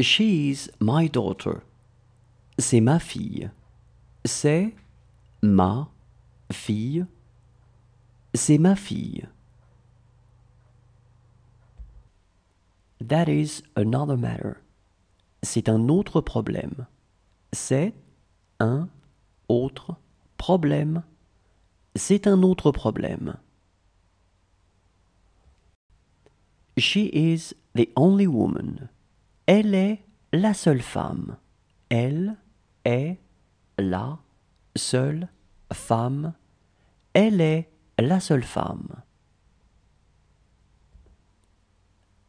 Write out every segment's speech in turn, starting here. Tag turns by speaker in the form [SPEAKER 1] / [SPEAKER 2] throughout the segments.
[SPEAKER 1] She is my daughter. C'est ma fille. C'est ma fille. C'est ma fille. That is another matter. C'est un autre problème. C'est un autre problème. C'est un autre problème. She is the only woman. Elle est la seule femme. Elle est la seule femme. Elle est la seule femme.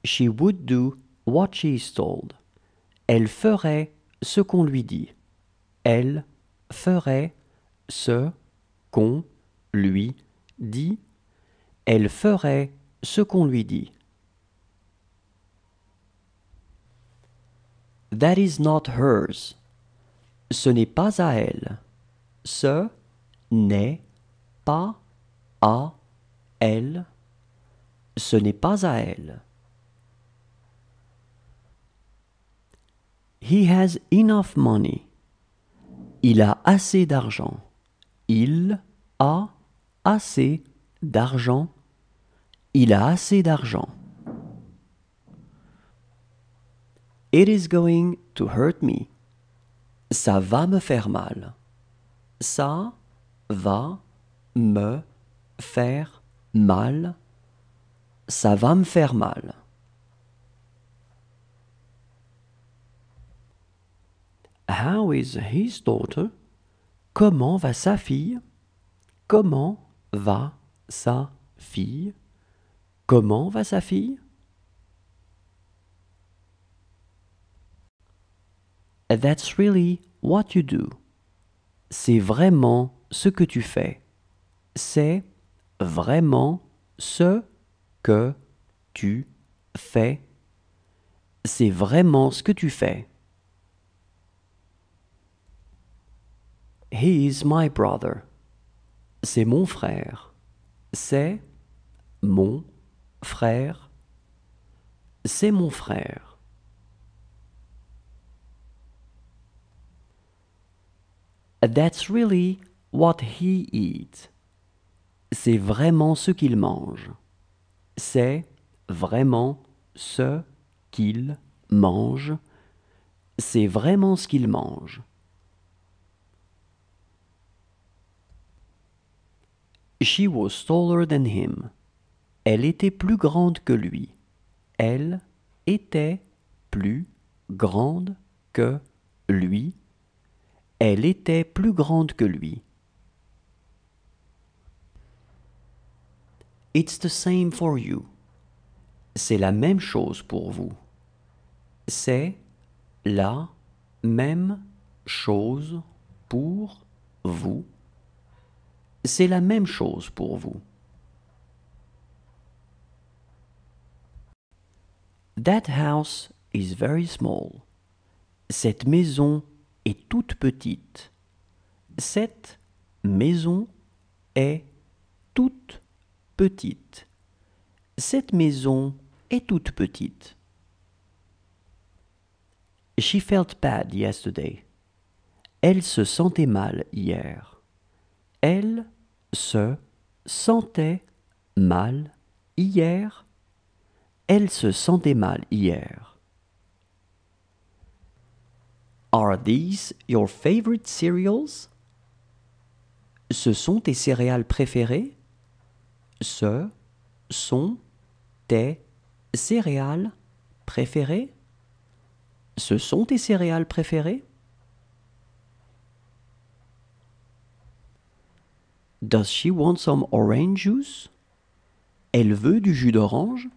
[SPEAKER 1] She would do what she is told. Elle ferait ce qu'on lui dit. Elle ferait ce qu'on lui dit. Elle ferait ce qu'on lui dit. That is not hers. Ce n'est pas à elle. Ce n'est pas à elle. Ce n'est pas à elle. He has enough money. Il a assez d'argent. Il a assez d'argent. Il a assez d'argent. It is going to hurt me. Ça va me faire mal. Ça va me faire mal. Ça va me faire mal. How is his daughter? Comment va sa fille? Comment va sa fille? Comment va sa fille? That's really what you do. C'est vraiment ce que tu fais. C'est vraiment ce que tu fais. C'est vraiment ce que tu fais. He is my brother. C'est mon frère. C'est mon frère. C'est mon frère. That's really what he eats. C'est vraiment ce qu'il mange. C'est vraiment ce qu'il mange. C'est vraiment ce qu'il mange. She was taller than him. Elle était plus grande que lui. Elle était plus grande que lui. Elle était plus grande que lui. It's the same for you. C'est la même chose pour vous. C'est la même chose pour vous. C'est la même chose pour vous. That house is very small. Cette maison est toute petite. Cette maison est toute petite. Cette maison est toute petite. She felt bad yesterday. Elle se sentait mal hier. Elle se sentait mal hier. Elle se sentait mal hier. Are these your favorite cereals? Ce sont tes céréales préférées? Ce sont tes céréales préférées? Ce sont tes céréales préférées? Does she want some orange juice? Elle veut du jus d'orange?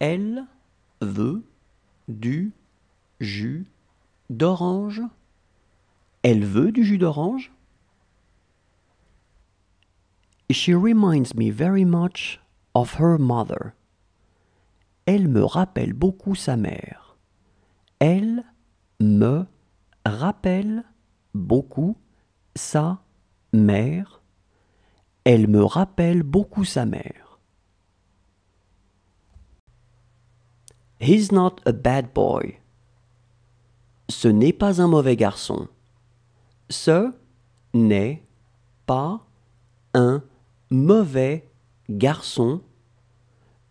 [SPEAKER 1] Elle veut du jus d'orange Elle veut du jus d'orange She reminds me very much of her mother. Elle me rappelle beaucoup sa mère. Elle me rappelle beaucoup sa mère. Elle me rappelle beaucoup sa mère. He's not a bad boy. Ce n'est pas un mauvais garçon. Ce n'est pas un mauvais garçon.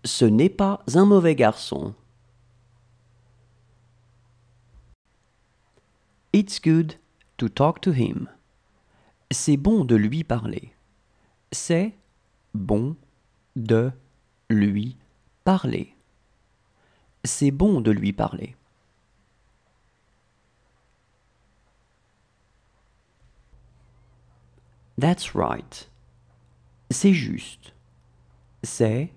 [SPEAKER 1] Ce n'est pas un mauvais garçon. It's good to talk to him. C'est bon de lui parler. C'est bon de lui parler. C'est bon de lui parler. That's right. C'est juste. C'est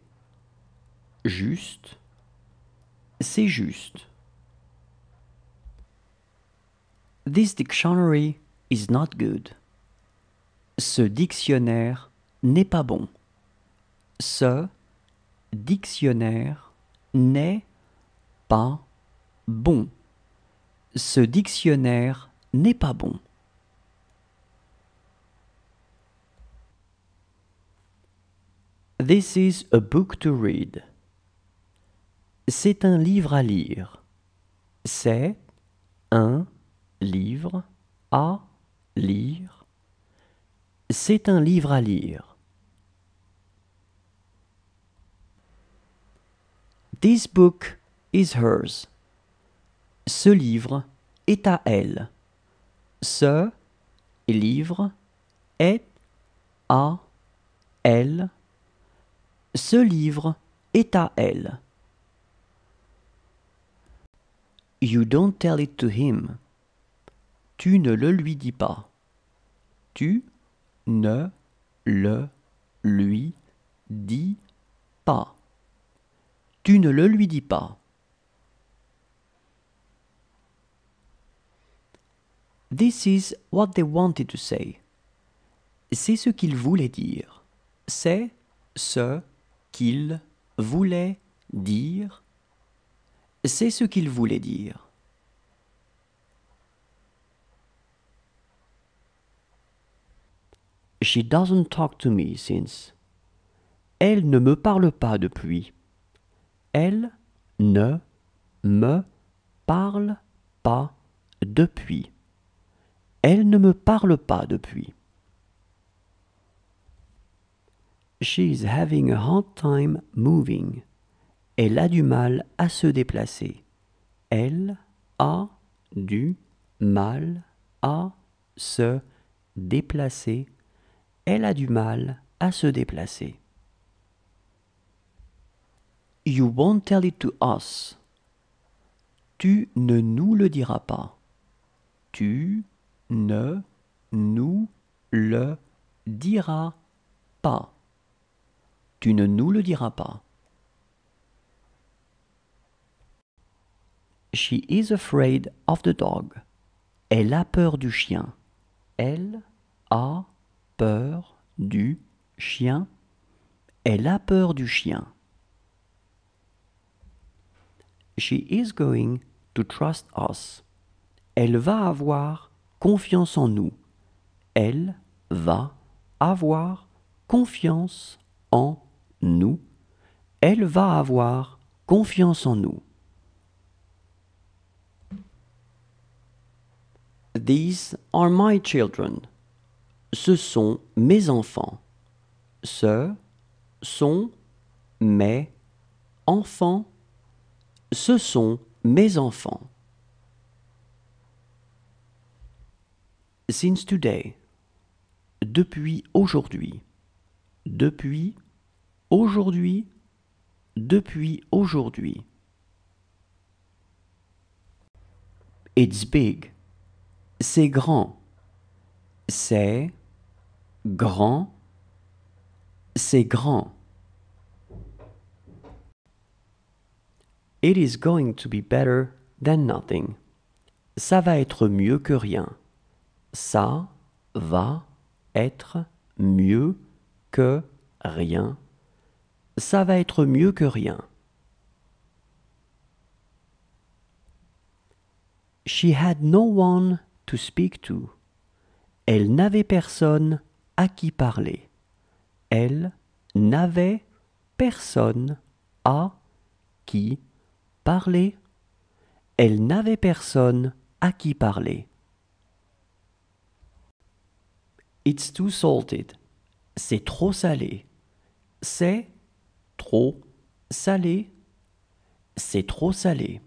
[SPEAKER 1] juste. C'est juste. This dictionary is not good. Ce dictionnaire n'est pas bon. Ce dictionnaire n'est pas bon. Ce dictionnaire n'est pas bon. This is a book to read. C'est un livre à lire. C'est un livre à lire. C'est un livre à lire. This book is hers. Ce livre est à elle. Ce livre est à elle. Ce livre est à elle. You don't tell it to him. Tu ne le lui dis pas. Tu ne le lui dis pas. Tu ne le lui dis pas. This is what they wanted to say. C'est ce qu'ils voulaient dire. C'est ce qu'il voulait dire, c'est ce qu'il voulait dire. She doesn't talk to me since. Elle ne me parle pas depuis. Elle ne me parle pas depuis. Elle ne me parle pas depuis. is having a hard time moving. Elle a du mal à se déplacer. Elle a du mal à se déplacer. Elle a du mal à se déplacer. You won't tell it to us. Tu ne nous le diras pas. Tu ne nous le diras pas tu ne nous le diras pas. She is afraid of the dog. Elle a peur du chien. Elle a peur du chien. Elle a peur du chien. She is going to trust us. Elle va avoir confiance en nous. Elle va avoir confiance en nous, elle va avoir confiance en nous. These are my children. Ce sont mes enfants. Ce sont mes enfants. Ce sont mes enfants. Since today. Depuis aujourd'hui. Depuis aujourd'hui, depuis aujourd'hui. It's big. C'est grand. C'est grand. C'est grand. It is going to be better than nothing. Ça va être mieux que rien. Ça va être mieux que rien ça va être mieux que rien. She had no one to speak to. Elle n'avait personne à qui parler. Elle n'avait personne à qui parler. Elle n'avait personne à qui parler. It's too salted. C'est trop salé. C'est trop salé. C'est trop salé.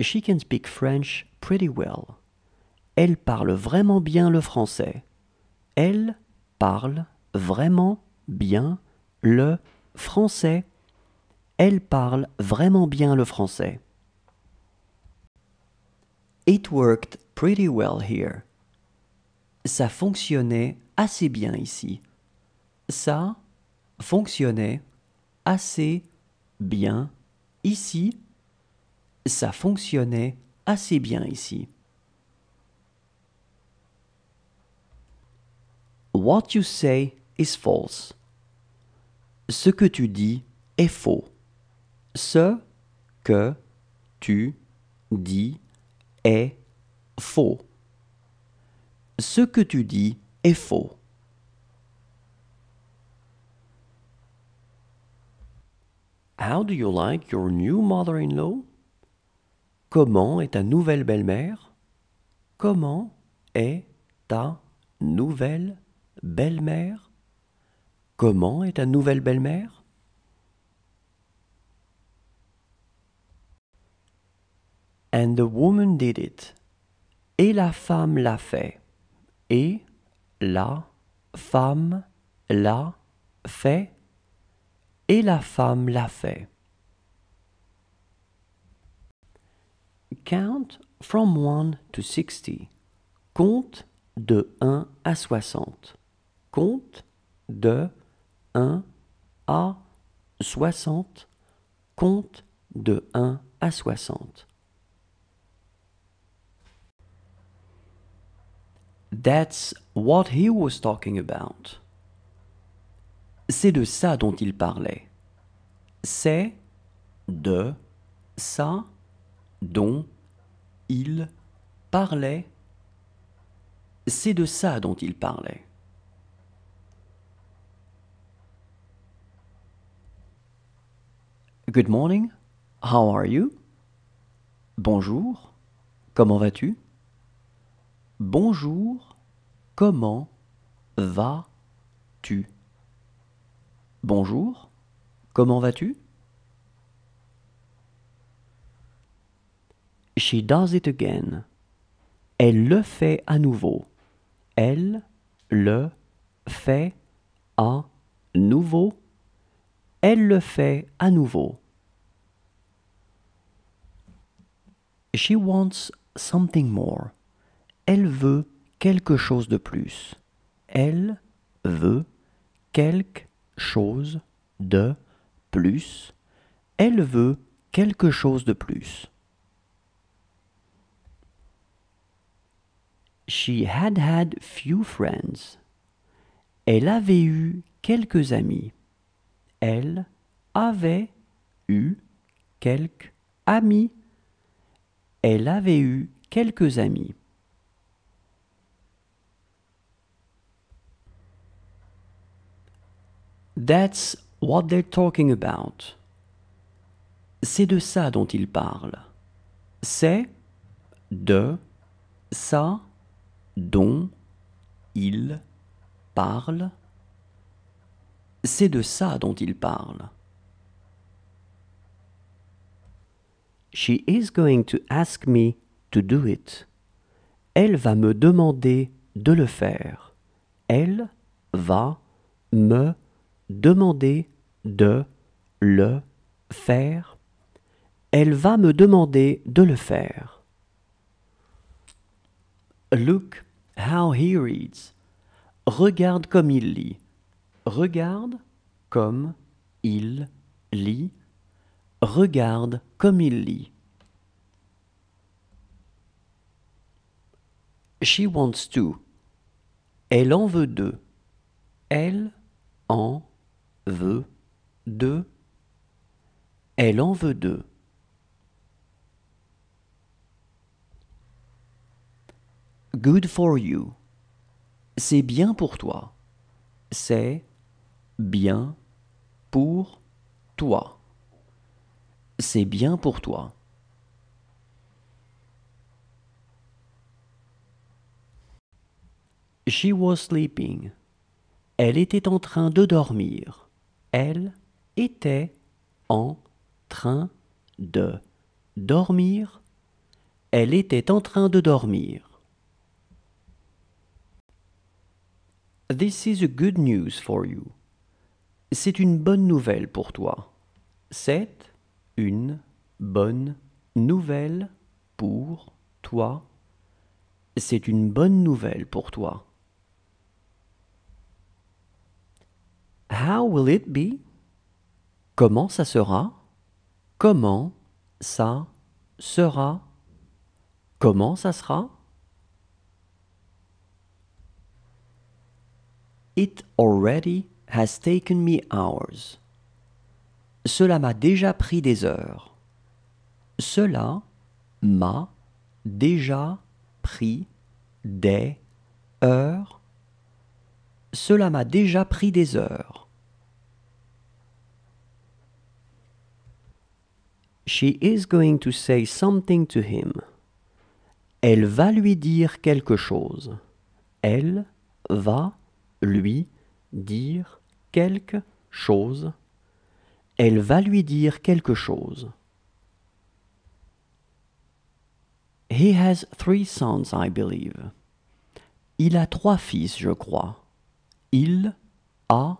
[SPEAKER 1] She can speak French pretty well. Elle parle vraiment bien le français. Elle parle vraiment bien le français. Elle parle vraiment bien le français. It worked pretty well here. Ça fonctionnait assez bien ici ça fonctionnait assez bien ici. Ça fonctionnait assez bien ici. What you say is false. Ce que tu dis est faux. Ce que tu dis est faux. Ce que tu dis est faux. How do you like your new mother-in-law? Comment est ta nouvelle belle-mère? Comment est ta nouvelle belle-mère? Comment est ta nouvelle belle-mère? And the woman did it. Et la femme l'a fait. Et la femme l'a fait et la femme l'a fait. Count from 1 to 60. Compte de 1 à 60. Compte de 1 à 60. Compte de 1 à 60. That's what he was talking about. C'est de ça dont il parlait. C'est de ça dont il parlait. C'est de ça dont il parlait. Good morning. How are you? Bonjour. Comment vas-tu? Bonjour. Comment vas-tu? Bonjour, comment vas-tu She does it again. Elle le fait à nouveau. Elle le fait à nouveau. Elle le fait à nouveau. She wants something more. Elle veut quelque chose de plus. Elle veut quelque chose de plus. Elle veut quelque chose de plus. She had had few friends. Elle avait eu quelques amis. Elle avait eu quelques amis. Elle avait eu quelques amis. That's what they're talking about. C'est de ça dont ils parlent. C'est de ça dont ils parlent. C'est de ça dont ils parlent. She is going to ask me to do it. Elle va me demander de le faire. Elle va me demander de le faire. Elle va me demander de le faire. Look how he reads. Regarde comme il lit. Regarde comme il lit. Regarde comme il lit. She wants to. Elle en veut deux. Elle en veut deux. Elle en veut deux. Good for you. C'est bien pour toi. C'est bien pour toi. C'est bien pour toi. She was sleeping. Elle était en train de dormir. Elle était en train de dormir. Elle était en train de dormir. This is a good news for you. C'est une bonne nouvelle pour toi. C'est une bonne nouvelle pour toi. C'est une bonne nouvelle pour toi. How will it be? Comment ça sera? Comment ça sera? Comment ça sera? It already has taken me hours. Cela m'a déjà pris des heures. Cela m'a déjà pris des heures. Cela m'a déjà pris des heures. She is going to say something to him. Elle va lui dire quelque chose. Elle va lui dire quelque chose. Elle va lui dire quelque chose. He has three sons, I believe. Il a trois fils, je crois. Il a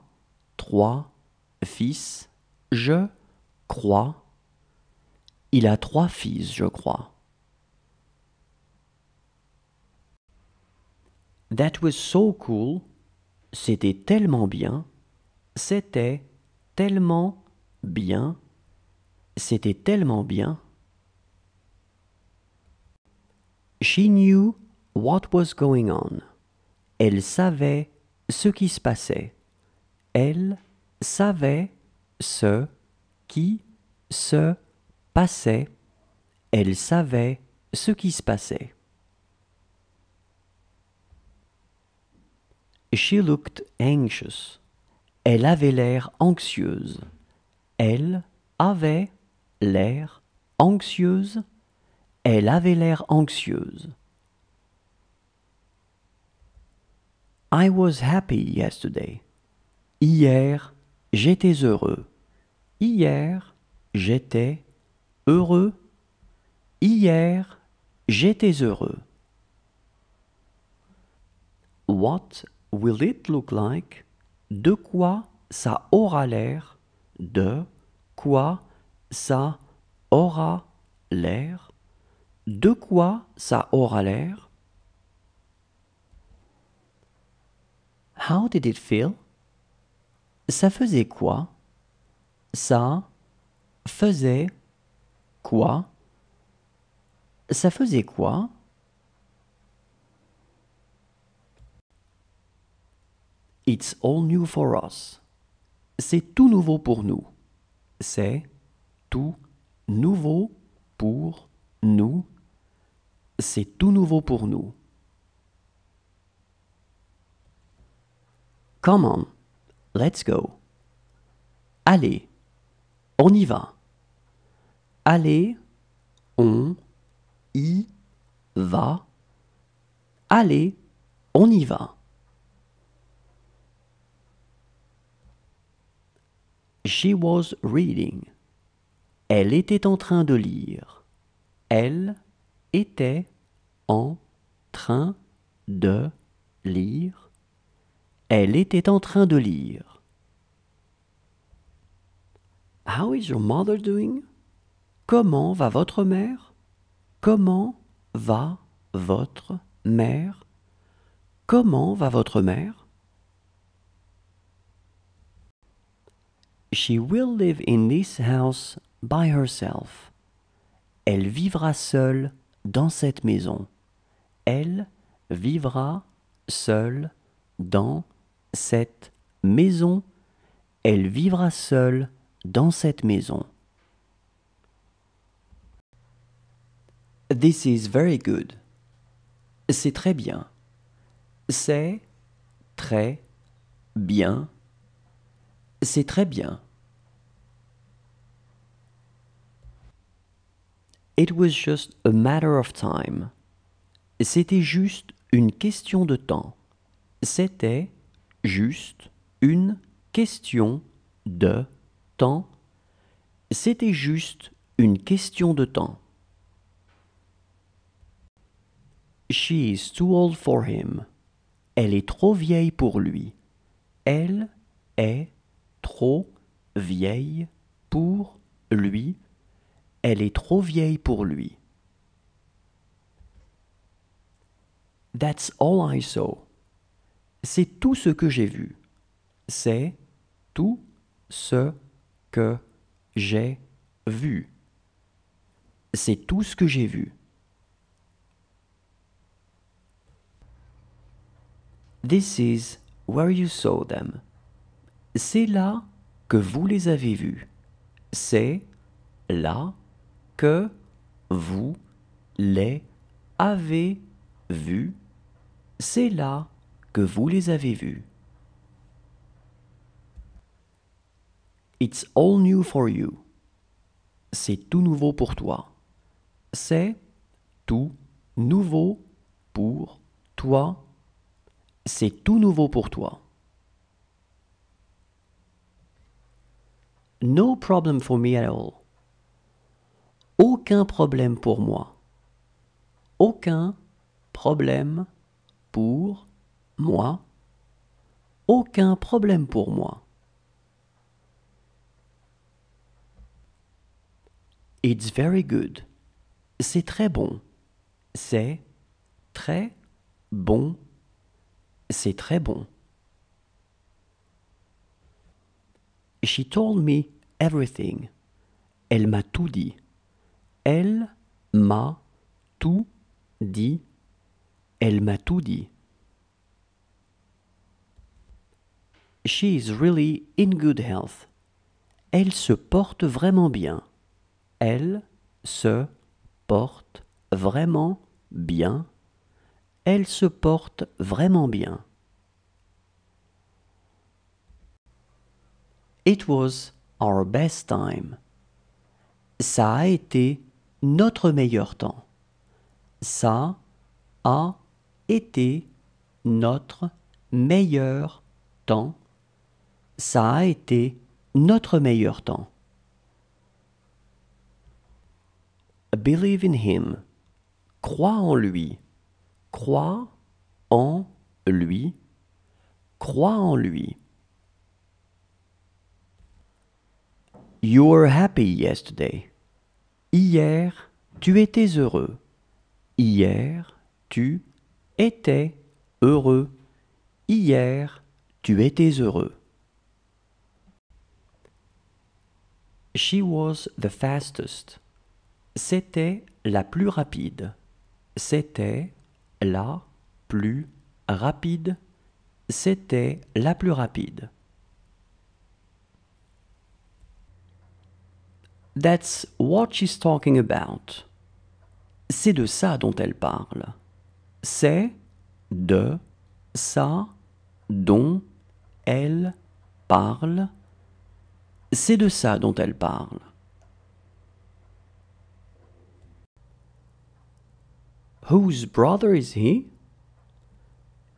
[SPEAKER 1] trois fils, je crois. Il a trois fils, je crois. That was so cool. C'était tellement bien. C'était tellement bien. C'était tellement bien. She knew what was going on. Elle savait ce qui se passait. Elle savait ce qui se passait, elle savait ce qui se passait. She looked anxious. Elle avait l'air anxieuse. Elle avait l'air anxieuse. Elle avait l'air anxieuse. I was happy yesterday. Hier, j'étais heureux. Hier, j'étais heureux. Hier, j'étais heureux. What will it look like? De quoi ça aura l'air? De quoi ça aura l'air? De quoi ça aura l'air? How did it feel? Ça faisait quoi? Ça faisait Quoi Ça faisait quoi It's all new for us. C'est tout nouveau pour nous. C'est tout nouveau pour nous. C'est tout nouveau pour nous. Come on, let's go. Allez, on y va aller, on, y, va. Allez, on y va. She was reading. Elle était en train de lire. Elle était en train de lire. Elle était en train de lire. How is your mother doing? Comment va votre mère Comment va votre mère Comment va votre mère She will live in this house by herself. Elle vivra seule dans cette maison. Elle vivra seule dans cette maison. Elle vivra seule dans cette maison. This is very good. C'est très bien. C'est très bien. C'est très bien. It was just a matter of time. C'était juste une question de temps. C'était juste une question de temps. C'était juste une question de temps. She is too old for him. Elle est trop vieille pour lui. Elle est trop vieille pour lui. Elle est trop vieille pour lui. That's all I saw. C'est tout ce que j'ai vu. C'est tout ce que j'ai vu. C'est tout ce que j'ai vu. This is where you saw them. C'est là que vous les avez vus. C'est là que vous les avez vus. C'est là que vous les avez vus. It's all new for you. C'est tout nouveau pour toi. C'est tout nouveau pour toi c'est tout nouveau pour toi. No problem for me at all. Aucun problème pour moi. Aucun problème pour moi. Aucun problème pour moi. It's very good. C'est très bon. C'est très bon c'est très bon. She told me everything. Elle m'a tout dit. Elle m'a tout dit. Elle m'a tout dit. She is really in good health. Elle se porte vraiment bien. Elle se porte vraiment bien elle se porte vraiment bien. It was our best time. Ça a été notre meilleur temps. Ça a été notre meilleur temps. Ça a été notre meilleur temps. Believe in him. Crois en lui. Crois en lui. Crois en lui. You were happy yesterday. Hier, tu étais heureux. Hier, tu étais heureux. Hier, tu étais heureux. She was the fastest. C'était la plus rapide. C'était la plus rapide. C'était la plus rapide. That's what she's talking about. C'est de ça dont elle parle. C'est de ça dont elle parle. C'est de ça dont elle parle. Whose brother is he?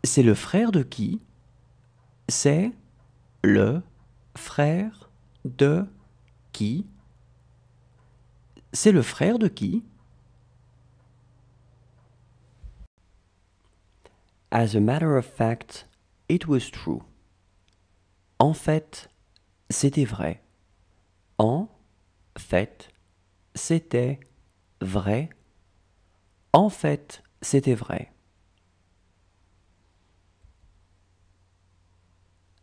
[SPEAKER 1] C'est le frère de qui? C'est le frère de qui? C'est le frère de qui? As a matter of fact, it was true. En fait, c'était vrai. En fait, c'était vrai. En fait, c'était vrai.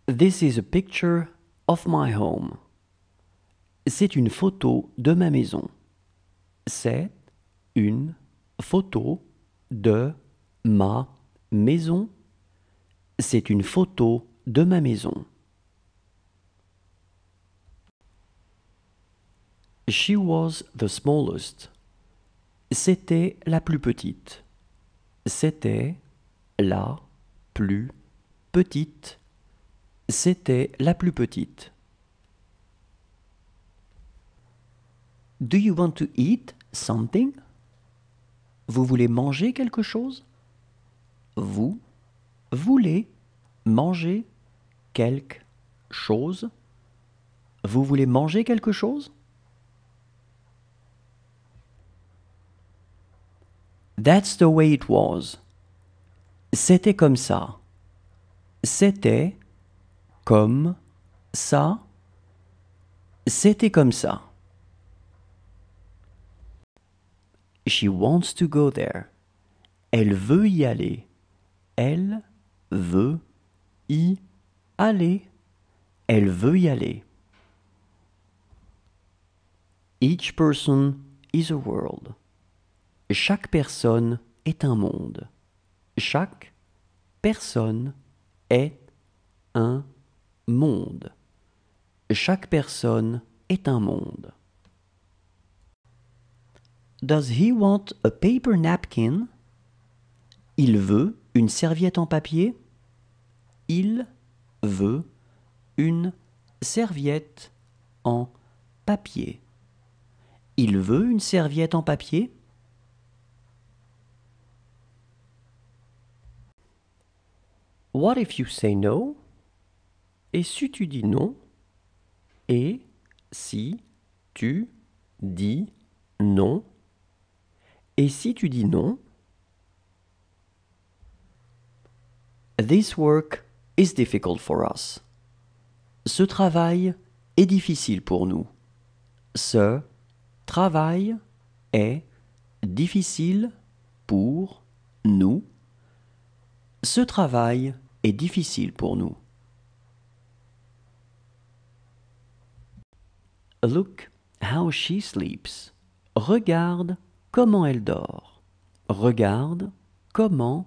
[SPEAKER 1] This is a picture of my home. C'est une photo de ma maison. C'est une photo de ma maison. C'est une photo de ma maison. She was the smallest. C'était la plus petite. C'était la plus petite. C'était la plus petite. Do you want to eat something? Vous voulez manger quelque chose? Vous voulez manger quelque chose? Vous voulez manger quelque chose? That's the way it was. C'était comme ça. C'était comme ça. C'était comme ça. She wants to go there. Elle veut y aller. Elle veut y aller. Elle veut y aller. Each person is a world. Chaque personne est un monde. Chaque personne est un monde. Chaque personne est un monde. Does he want a paper napkin? Il veut une serviette en papier? Il veut une serviette en papier. Il veut une serviette en papier? What if you say no? Et si tu dis non? Et si tu dis non? Et si tu dis non? This work is difficult for us. Ce travail est difficile pour nous. Ce travail est difficile pour nous. Ce travail est difficile pour nous. Look how she sleeps. Regarde comment elle dort. Regarde comment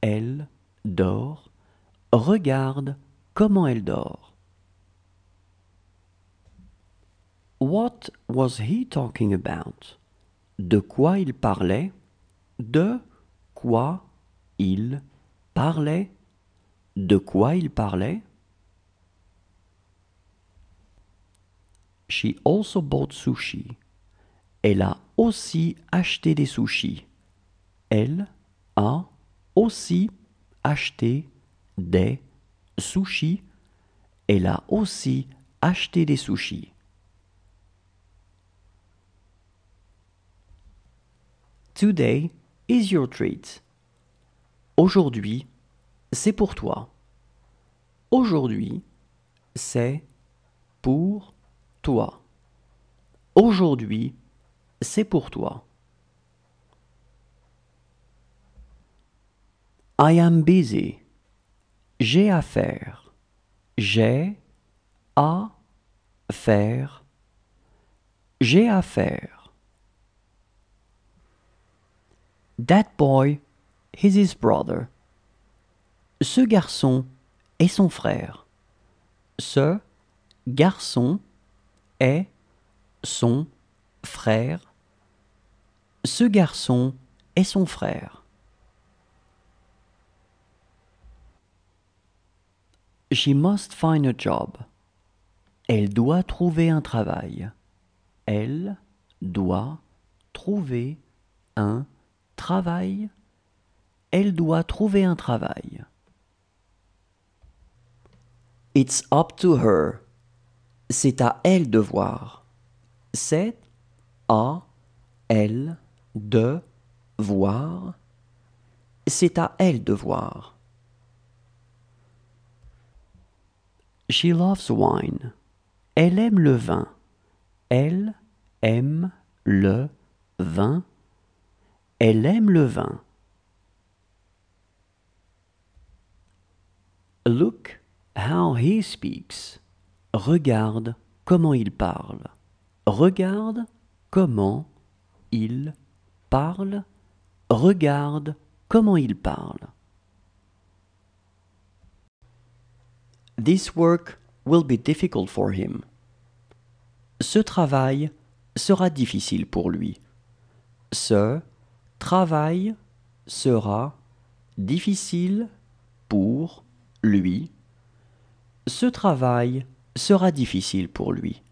[SPEAKER 1] elle dort. Regarde comment elle dort. What was he talking about? De quoi il parlait? De quoi il parlait, de quoi il parlait. She also bought sushi. Elle a aussi acheté des sushis. Elle a aussi acheté des sushis. Elle a aussi acheté des sushis. Today is your treat. Aujourd'hui, c'est pour toi. Aujourd'hui, c'est pour toi. Aujourd'hui, c'est pour toi. I am busy. J'ai à faire. J'ai à faire. J'ai à faire. That boy is his brother. Ce garçon est son frère. Ce garçon est son frère. Ce garçon est son frère. She must find a job. Elle doit trouver un travail. Elle doit trouver un travail. Elle doit trouver un travail. It's up to her. C'est à elle de voir. C'est à elle de voir. C'est à elle de voir. She loves wine. Elle aime le vin. Elle aime le vin. Elle aime le vin. Look how he speaks. Regarde comment il parle. Regarde comment il parle. Regarde comment il parle. This work will be difficult for him. Ce travail sera difficile pour lui. Ce travail sera difficile pour lui, ce travail sera difficile pour lui.